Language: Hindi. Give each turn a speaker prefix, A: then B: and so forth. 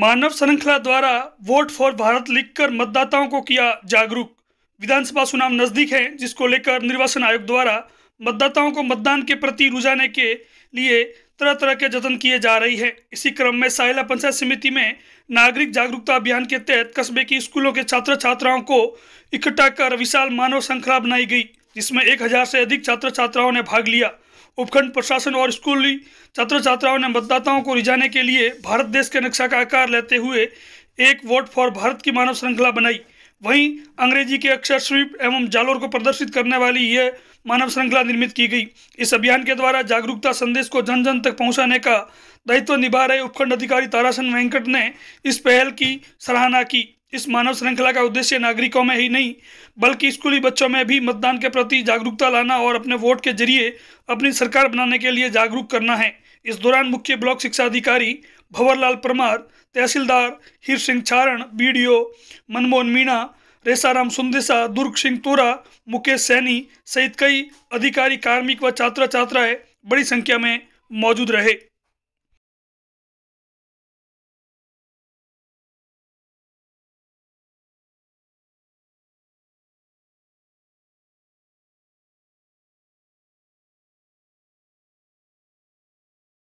A: मानव श्रृंखला द्वारा वोट फॉर भारत लिखकर मतदाताओं को किया जागरूक विधानसभा चुनाव नजदीक है जिसको लेकर निर्वाचन आयोग द्वारा मतदाताओं को मतदान के प्रति रुझाने के लिए तरह तरह के जतन किए जा रही है इसी क्रम में साहिला पंचायत समिति में नागरिक जागरूकता अभियान के तहत कस्बे की स्कूलों के छात्र छात्राओं को इकट्ठा कर विशाल मानव श्रृंखला बनाई गई जिसमें एक हजार से अधिक छात्र छात्राओं ने भाग लिया उपखंड प्रशासन और स्कूली छात्र छात्राओं ने मतदाताओं को रिझाने के लिए भारत देश के नक्शा का आकार लेते हुए एक वोट फॉर भारत की मानव श्रृंखला बनाई वहीं अंग्रेजी के अक्षर स्वीप एवं जालोर को प्रदर्शित करने वाली यह मानव श्रृंखला निर्मित की गई इस अभियान के द्वारा जागरूकता संदेश को जन जन तक पहुंचाने का दायित्व निभा रहे उपखंड अधिकारी तारासन वेंकट ने इस पहल की सराहना की इस मानव श्रृंखला का उद्देश्य नागरिकों में ही नहीं बल्कि स्कूली बच्चों में भी मतदान के प्रति जागरूकता लाना और अपने वोट के जरिए अपनी सरकार बनाने के लिए जागरूक करना है इस दौरान मुख्य ब्लॉक शिक्षा अधिकारी भंवरलाल परमार तहसीलदार हीर सिंह छारण बी मनमोहन मीणा रेसाराम सुंदेसा दुर्ग सिंह तोरा मुकेश सैनी सहित कई अधिकारी कार्मिक व छात्र छात्राएं बड़ी संख्या में मौजूद रहे